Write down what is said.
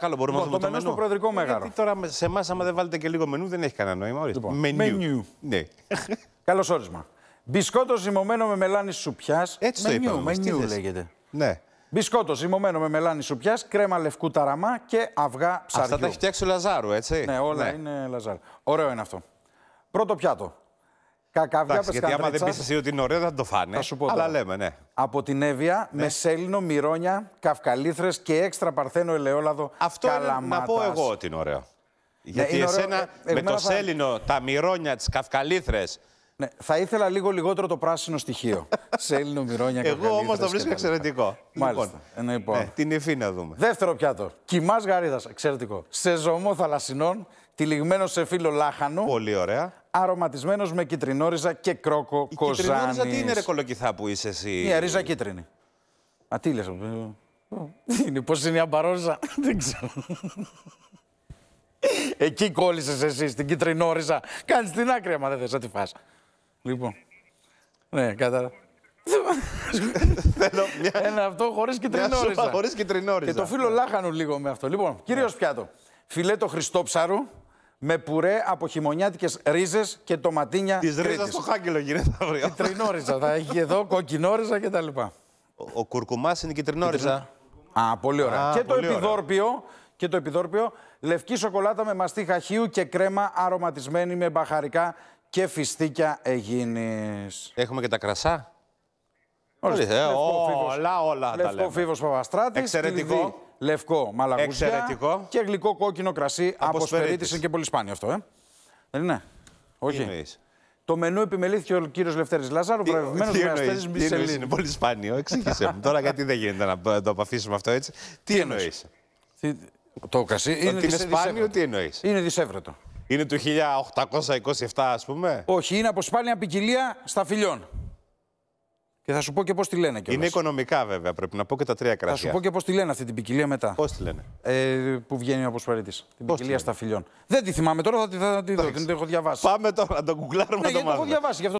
Καλό, μπορούμε να λοιπόν, το, το μενού στο προεδρικό ε, μέγαρο. Γιατί τώρα σε εμάς, άμα δεν βάλετε και λίγο μενού, δεν έχει κανένα νόημα. ορίστε. Μενιού. Λοιπόν, ναι. όρισμα. Μπισκότο ζυμωμένο με μελάνι σουπιάς. Έτσι το είπαμε. Μενιού, λέγεται. Ναι. Μπισκότο ζυμωμένο με μελάνι σουπιάς, κρέμα λευκού ταραμά και αυγά ψαριού. Αυτά τα έχει φτιάξει ο Λαζάρου, έτσι. Ναι, όλα ναι. είναι Λαζάρου. Ωραίο είναι αυτό. Πρώτο πιάτο. Κακάβια Εντάξει, Γιατί άμα δεν πεις εσύ ότι είναι ωραίο, θα το φάνε. Αλλά λέμε, ναι. Από την Εύβοια, ναι. με σέλινο, μυρόνια, καυκαλίθρε και έξτρα παρθένο ελαιόλαδο. Αυτό καλαμάτας. είναι, να πω εγώ ότι είναι ωραίο. Ναι, γιατί είναι εσένα ε, με το σέλινο, τα μυρόνια, τις καυκαλίθρε, ναι, θα ήθελα λίγο λιγότερο το πράσινο στοιχείο. σε Έλληνο Μυρόνια Εγώ όμως το βρίσκω εξαιρετικό. Λοιπόν, Μάλιστα. Λοιπόν, λοιπόν. Ναι, την υφή να δούμε. Δεύτερο πιάτο. Κοιμάς γαρίδας. Εξαιρετικό. Σε ζωμό θαλασσινών, τυλιγμένο σε φύλλο λάχανο. Πολύ ωραία. Αρωματισμένος με κυτρινόριζα και κρόκο Η κοζάνης. Κυτρινόριζα τι είναι ρε που είσαι εσύ. Μια ναι, ρίζα κίτρινη. Α, τι λες. Είναι, ε, ε, πώς είναι η αμπαρόριζα. Δεν ξέρω. Εκεί κόλλησες εσύ, την κυτρινόριζα. Κάνεις την άκρη, άμα δεν θες να τη φας. Λοιπόν. Ναι, κατάλαβα. Θέλω Ένα αυτό χωρίς κυτρινόριζα. Χωρί κυτρινόριζα. Και το φίλο ναι. λάχανου λίγο με αυτό. Λοιπόν, ναι. κυρίω πιάτο. Φιλέτο χριστόψαρου με πουρέ από χειμωνιάτικες ρίζες και τοματίνια. Τη ρίζα στο χάγκελο γίνεται αύριο. Κυτρινόριζα. θα έχει εδώ κοκκινόριζα κτλ. Ο, ο κουρκουμάς είναι κυτρινόριζα. Α, πολύ ωραία. και, το επιδόρπιο, ωραία. και το επιδόρπιο λευκή σοκολάτα με μαστίχα χείου και κρέμα αρωματισμένη με μπαχαρικά και φιστίκια εγίνης. Έχουμε και τα κρασά. Ορίστε, όλα, όλα τα λέμε. Φίβος Παπαστράτης, Εξαιρετικό. λευκό μαλαγουζιά Εξαιρετικό. και γλυκό κόκκινο κρασί από, σφαιρίτης. και πολύ σπάνιο αυτό, ε. Δεν είναι. Όχι. Το μενού επιμελήθηκε ο κύριος Λευτέρης Λάζαρο, βραβευμένο με αστέρι Μισελίνη. Είναι πολύ σπάνιο, εξήγησε μου. Τώρα γιατί δεν γίνεται να το αποφύσουμε αυτό έτσι. Τι εννοεί. Το κρασί είναι, είναι σπάνιο, τι εννοείς. Είναι δυσέβρετο. Είναι του 1827, ας πούμε. Όχι, είναι από σπάνια ποικιλία στα φιλιών. Και θα σου πω και πώς τη λένε κιόλας. Είναι οικονομικά, βέβαια, πρέπει να πω και τα τρία κράτη. Θα σου πω και πώς τη λένε αυτή την ποικιλία μετά. Πώς τη λένε. Ε, που βγαίνει ο Αποσπαρίτη. Την ποικιλία στα φιλιών. Δεν τη θυμάμαι τώρα, θα την δω. Την έχω διαβάσει. Πάμε τώρα να ναι, το κουκλάρουμε ναι, το δεν την έχω διαβάσει,